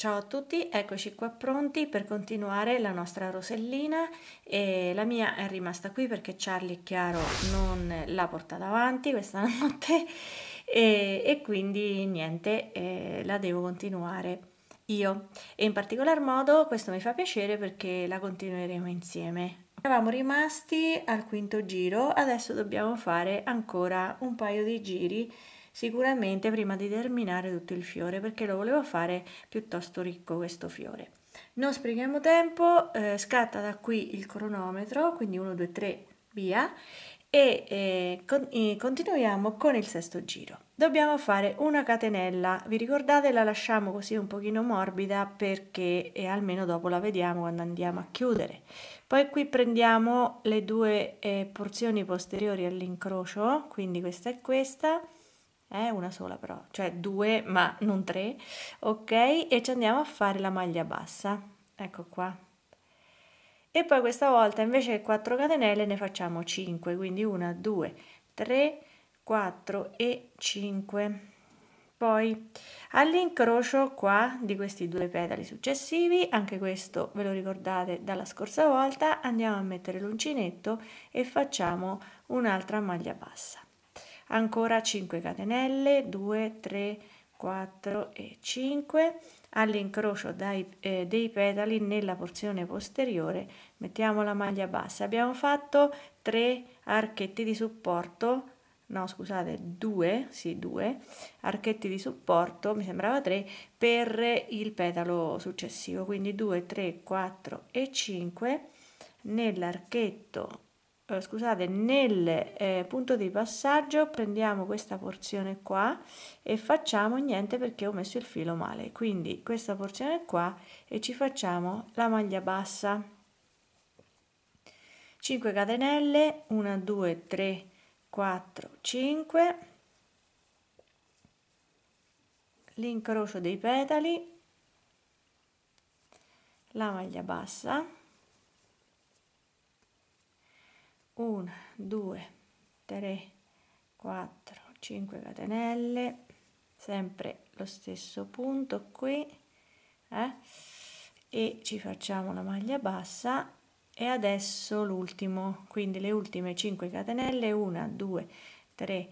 Ciao a tutti, eccoci qua pronti per continuare la nostra rosellina e la mia è rimasta qui perché Charlie è Chiaro non l'ha portata avanti questa notte e, e quindi niente, eh, la devo continuare io e in particolar modo questo mi fa piacere perché la continueremo insieme. Eravamo rimasti al quinto giro, adesso dobbiamo fare ancora un paio di giri sicuramente prima di terminare tutto il fiore perché lo volevo fare piuttosto ricco questo fiore non sprechiamo tempo eh, scatta da qui il cronometro quindi 1 2 3 via e eh, con, eh, continuiamo con il sesto giro dobbiamo fare una catenella vi ricordate la lasciamo così un pochino morbida perché eh, almeno dopo la vediamo quando andiamo a chiudere poi qui prendiamo le due eh, porzioni posteriori all'incrocio quindi questa e questa eh, una sola però, cioè due ma non tre, ok? E ci andiamo a fare la maglia bassa, ecco qua. E poi questa volta invece che 4 catenelle ne facciamo 5, quindi 1, 2, 3, 4 e 5. Poi all'incrocio qua di questi due petali successivi, anche questo ve lo ricordate dalla scorsa volta, andiamo a mettere l'uncinetto e facciamo un'altra maglia bassa ancora 5 catenelle 2 3 4 e 5 all'incrocio dai, eh, dei petali nella porzione posteriore mettiamo la maglia bassa abbiamo fatto 3 archetti di supporto no scusate 2 sì 2 archetti di supporto mi sembrava 3 per il petalo successivo quindi 2 3 4 e 5 nell'archetto eh, scusate, nel eh, punto di passaggio prendiamo questa porzione qua e facciamo niente perché ho messo il filo male, quindi questa porzione qua e ci facciamo la maglia bassa. 5 catenelle, 1, 2, 3, 4, 5, l'incrocio dei petali, la maglia bassa, 1 2 3 4 5 catenelle sempre lo stesso punto qui eh? e ci facciamo una maglia bassa e adesso l'ultimo quindi le ultime 5 catenelle 1 2 3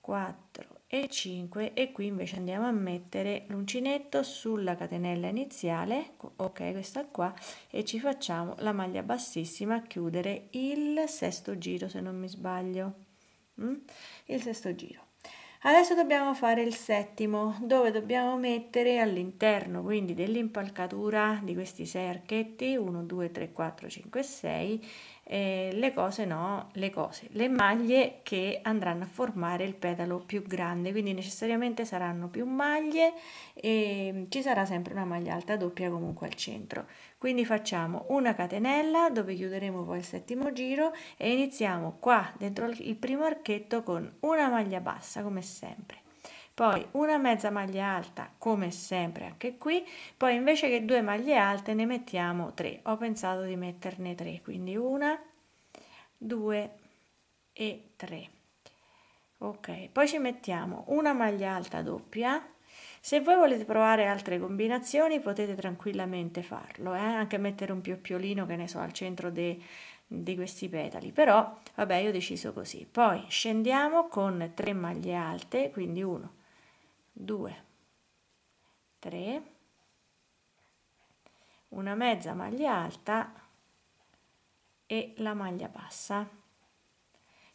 4 e 5 e qui invece andiamo a mettere l'uncinetto sulla catenella iniziale ok questa qua e ci facciamo la maglia bassissima a chiudere il sesto giro se non mi sbaglio mm? il sesto giro adesso dobbiamo fare il settimo dove dobbiamo mettere all'interno quindi dell'impalcatura di questi sei archetti 1 2 3 4 5 6 eh, le cose no, le cose, le maglie che andranno a formare il petalo più grande, quindi necessariamente saranno più maglie e ci sarà sempre una maglia alta doppia comunque al centro. Quindi facciamo una catenella dove chiuderemo poi il settimo giro e iniziamo qua dentro il primo archetto con una maglia bassa come sempre poi una mezza maglia alta come sempre anche qui poi invece che due maglie alte ne mettiamo tre ho pensato di metterne tre quindi una due e tre ok poi ci mettiamo una maglia alta doppia se voi volete provare altre combinazioni potete tranquillamente farlo, eh? anche mettere un pioppiolino che ne so al centro di questi petali, però vabbè io ho deciso così. Poi scendiamo con 3 maglie alte, quindi 1, 2 3 una mezza maglia alta e la maglia bassa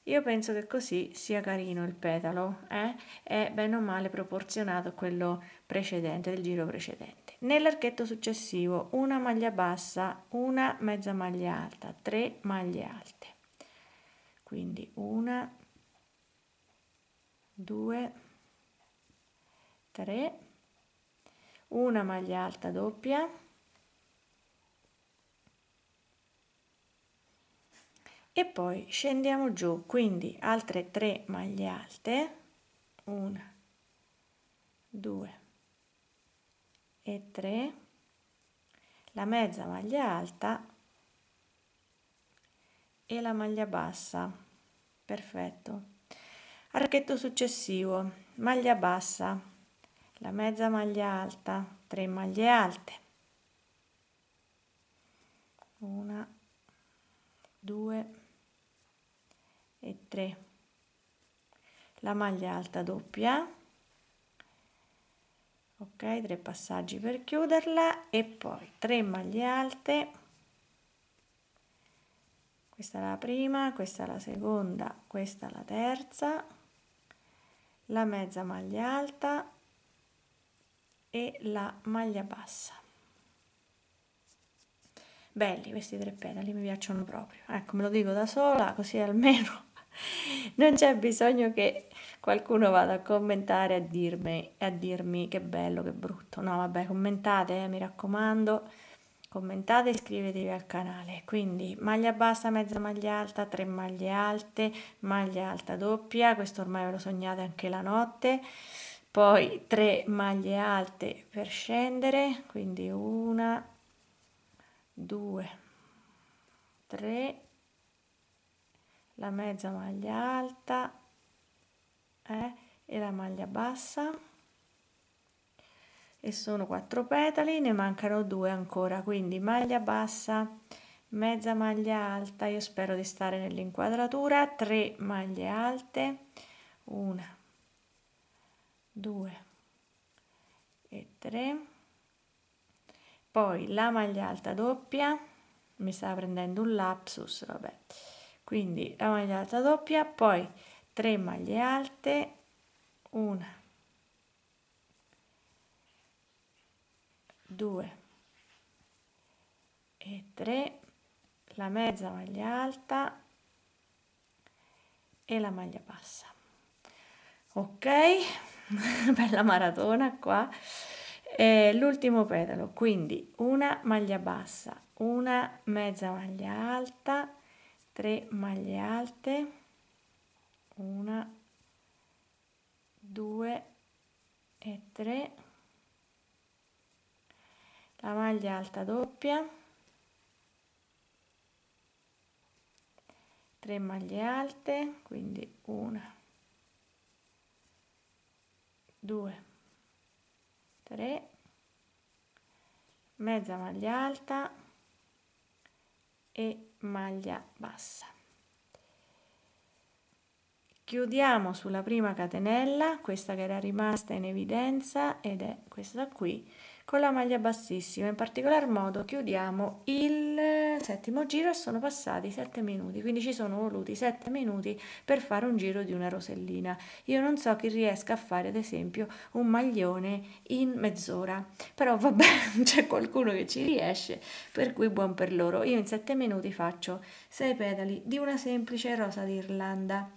io penso che così sia carino il petalo eh? è bene o male proporzionato a quello precedente del giro precedente nell'archetto successivo una maglia bassa una mezza maglia alta 3 maglie alte quindi una 2 3 una maglia alta doppia e poi scendiamo giù quindi altre 3 maglie alte 1 2 e 3 la mezza maglia alta e la maglia bassa perfetto archetto successivo maglia bassa la mezza maglia alta 3 maglie alte 1 2 e 3 la maglia alta doppia ok 3 passaggi per chiuderla e poi 3 maglie alte questa è la prima questa è la seconda questa è la terza la mezza maglia alta e la maglia bassa belli questi tre pedali mi piacciono proprio ecco me lo dico da sola così almeno non c'è bisogno che qualcuno vada a commentare a dirmi, a dirmi che bello che brutto no vabbè commentate eh, mi raccomando commentate iscrivetevi al canale quindi maglia bassa mezza maglia alta tre maglie alte maglia alta doppia questo ormai ve lo sognate anche la notte poi 3 maglie alte per scendere quindi una 2 3 la mezza maglia alta eh, e la maglia bassa e sono 4 petali ne mancano 2 ancora quindi maglia bassa mezza maglia alta io spero di stare nell'inquadratura 3 maglie alte una 2 e 3 poi la maglia alta doppia mi stava prendendo un lapsus vabbè quindi la maglia alta doppia poi 3 maglie alte una 2 e 3 la mezza maglia alta e la maglia bassa ok bella maratona qua e l'ultimo pedalo quindi una maglia bassa una mezza maglia alta tre maglie alte una due e 3 la maglia alta doppia tre maglie alte quindi una 2 3 mezza maglia alta e maglia bassa chiudiamo sulla prima catenella questa che era rimasta in evidenza ed è questa qui con la maglia bassissima in particolar modo chiudiamo il settimo giro e sono passati 7 minuti quindi ci sono voluti 7 minuti per fare un giro di una rosellina io non so chi riesca a fare ad esempio un maglione in mezz'ora però vabbè c'è qualcuno che ci riesce per cui buon per loro io in 7 minuti faccio 6 pedali di una semplice rosa d'irlanda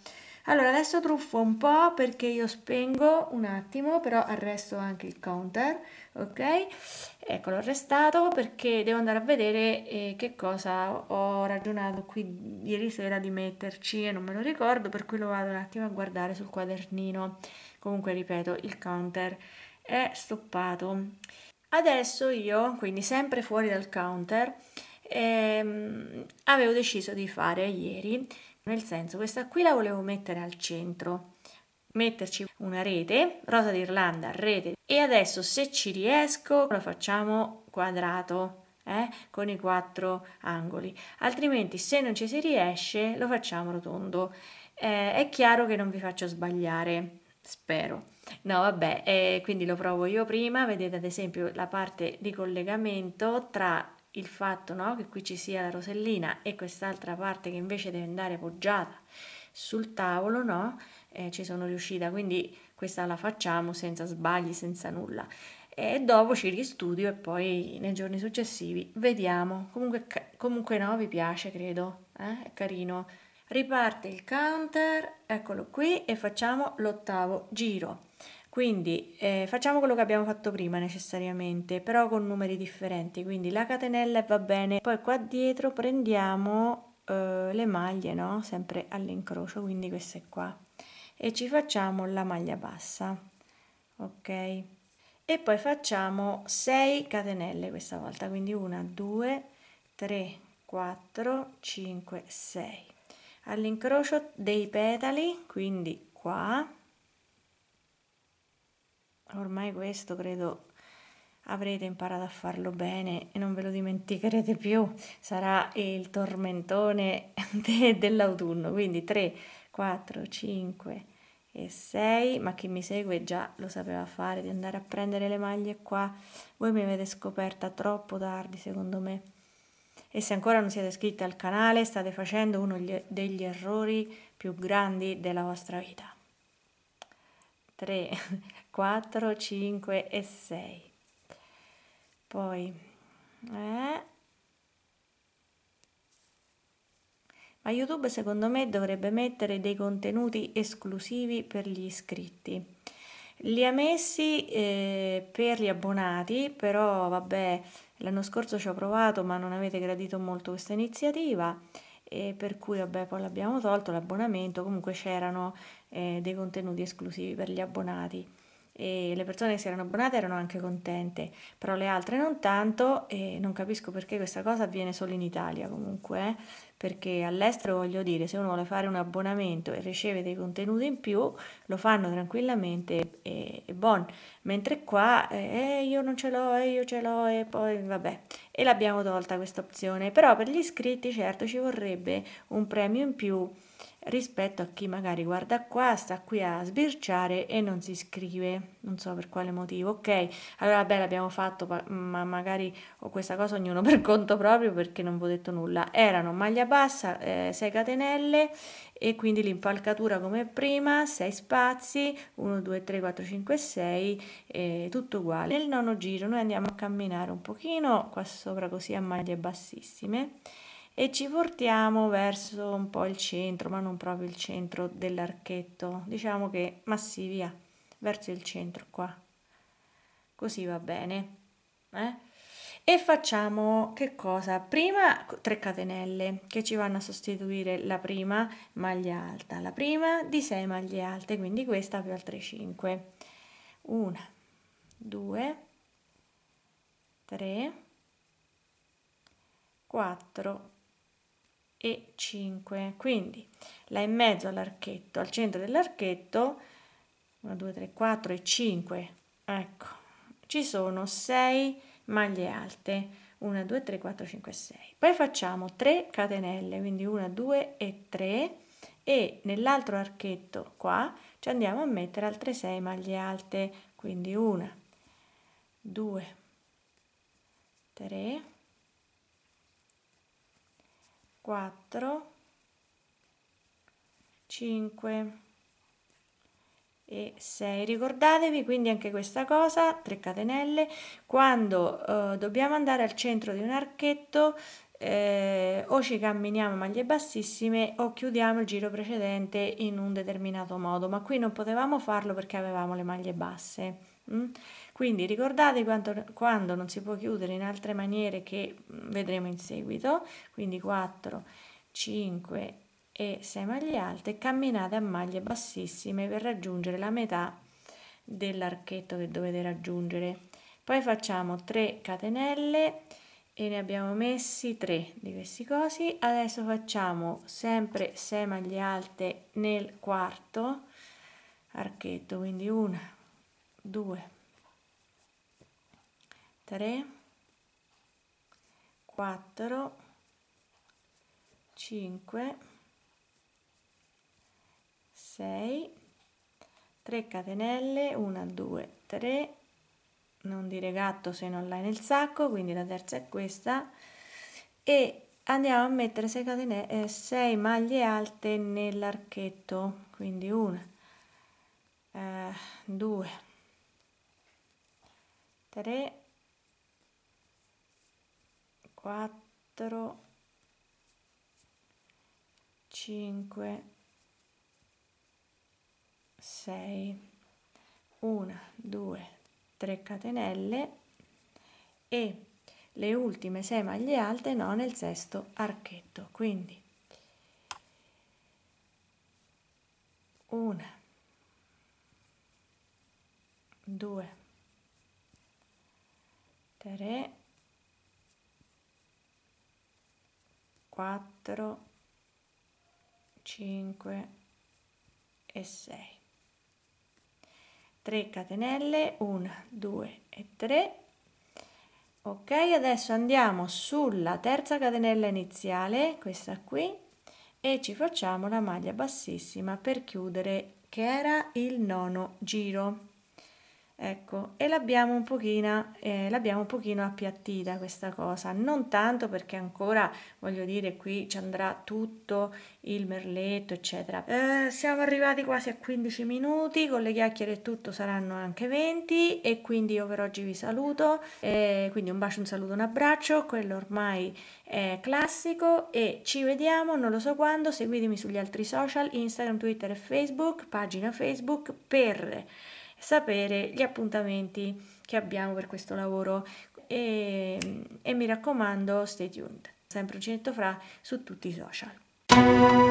allora, adesso truffo un po' perché io spengo un attimo, però arresto anche il counter, ok? Eccolo, arrestato perché devo andare a vedere eh, che cosa ho ragionato qui ieri sera di metterci e non me lo ricordo, per cui lo vado un attimo a guardare sul quadernino. Comunque, ripeto, il counter è stoppato. Adesso io, quindi sempre fuori dal counter, ehm, avevo deciso di fare ieri nel senso questa qui la volevo mettere al centro metterci una rete rosa d'irlanda rete e adesso se ci riesco lo facciamo quadrato eh, con i quattro angoli altrimenti se non ci si riesce lo facciamo rotondo eh, è chiaro che non vi faccio sbagliare spero No, vabbè, eh, quindi lo provo io prima. Vedete ad esempio la parte di collegamento tra il fatto no, che qui ci sia la rosellina e quest'altra parte che invece deve andare poggiata sul tavolo, no? Eh, ci sono riuscita, quindi questa la facciamo senza sbagli, senza nulla. E dopo ci ristudio e poi nei giorni successivi vediamo. Comunque, comunque no, vi piace, credo, eh? è carino. Riparte il counter, eccolo qui, e facciamo l'ottavo giro. Quindi eh, facciamo quello che abbiamo fatto prima necessariamente, però con numeri differenti, quindi la catenella va bene. Poi qua dietro prendiamo eh, le maglie, no? Sempre all'incrocio, quindi queste qua. E ci facciamo la maglia bassa, ok? E poi facciamo 6 catenelle questa volta, quindi 1, 2, 3, 4, 5, 6. All'incrocio dei petali, quindi qua ormai questo credo avrete imparato a farlo bene e non ve lo dimenticherete più, sarà il tormentone de dell'autunno, quindi 3, 4, 5 e 6, ma chi mi segue già lo sapeva fare, di andare a prendere le maglie qua, voi mi avete scoperta troppo tardi secondo me. E se ancora non siete iscritti al canale state facendo uno degli errori più grandi della vostra vita. 3, 4, 5 e 6. Poi, eh. ma YouTube secondo me dovrebbe mettere dei contenuti esclusivi per gli iscritti. Li ha messi eh, per gli abbonati, però vabbè, l'anno scorso ci ho provato, ma non avete gradito molto questa iniziativa e per cui vabbè poi l'abbiamo tolto l'abbonamento comunque c'erano eh, dei contenuti esclusivi per gli abbonati e le persone che si erano abbonate erano anche contente, però le altre non tanto e non capisco perché questa cosa avviene solo in Italia comunque, eh? perché all'estero voglio dire, se uno vuole fare un abbonamento e riceve dei contenuti in più, lo fanno tranquillamente e, e buon, mentre qua eh, eh io non ce l'ho, eh, io ce l'ho e poi vabbè, e l'abbiamo tolta questa opzione, però per gli iscritti certo ci vorrebbe un premio in più rispetto a chi magari guarda qua, sta qui a sbirciare e non si iscrive, non so per quale motivo. Ok, allora bene, l'abbiamo fatto, ma magari ho questa cosa ognuno per conto proprio perché non vi ho detto nulla. Erano maglia bassa, eh, 6 catenelle e quindi l'impalcatura come prima, 6 spazi, 1, 2, 3, 4, 5, 6, eh, tutto uguale. Nel nono giro noi andiamo a camminare un pochino qua sopra così a maglie bassissime e ci portiamo verso un po' il centro, ma non proprio il centro dell'archetto, diciamo che massi verso il centro qua, così va bene. Eh? E facciamo che cosa? Prima 3 catenelle che ci vanno a sostituire la prima maglia alta, la prima di 6 maglie alte, quindi questa più altre 5. 1, 2, 3, 4, e 5. Quindi là in mezzo all'archetto, al centro dell'archetto, 1, 2, 3, 4 e 5, ecco, ci sono 6 maglie alte, 1, 2, 3, 4, 5, 6. Poi facciamo 3 catenelle, quindi 1, 2 e 3 e nell'altro archetto qua ci andiamo a mettere altre 6 maglie alte, quindi 1, 2, 3, 4 5 e 6 ricordatevi quindi anche questa cosa 3 catenelle quando eh, dobbiamo andare al centro di un archetto eh, o ci camminiamo maglie bassissime o chiudiamo il giro precedente in un determinato modo ma qui non potevamo farlo perché avevamo le maglie basse mm? Quindi ricordate quando, quando non si può chiudere in altre maniere che mm, vedremo in seguito, quindi 4, 5 e 6 maglie alte, camminate a maglie bassissime per raggiungere la metà dell'archetto che dovete raggiungere. Poi facciamo 3 catenelle e ne abbiamo messi 3 di questi cosi. Adesso facciamo sempre 6 maglie alte nel quarto archetto, quindi 1, 2, 3 4 5 6 3 catenelle 1 2 3 non dire gatto se non l'hai nel sacco quindi la terza è questa e andiamo a mettere 6 catenelle eh, 6 maglie alte nell'archetto quindi 1 2 3 4 5 6 1 2 3 catenelle e le ultime 6 maglie alte no nel sesto archetto quindi 1 2 3 4 5 e 6 3 catenelle 1 2 e 3 ok adesso andiamo sulla terza catenella iniziale questa qui e ci facciamo la maglia bassissima per chiudere che era il nono giro ecco e l'abbiamo un pochino eh, l'abbiamo un pochino appiattita questa cosa non tanto perché ancora voglio dire qui ci andrà tutto il merletto eccetera eh, siamo arrivati quasi a 15 minuti con le chiacchiere e tutto saranno anche 20 e quindi io per oggi vi saluto eh, quindi un bacio un saluto un abbraccio quello ormai è classico e ci vediamo non lo so quando seguitemi sugli altri social instagram twitter e facebook pagina facebook per sapere gli appuntamenti che abbiamo per questo lavoro e, e mi raccomando stay tuned sempre un Uncinetto Fra su tutti i social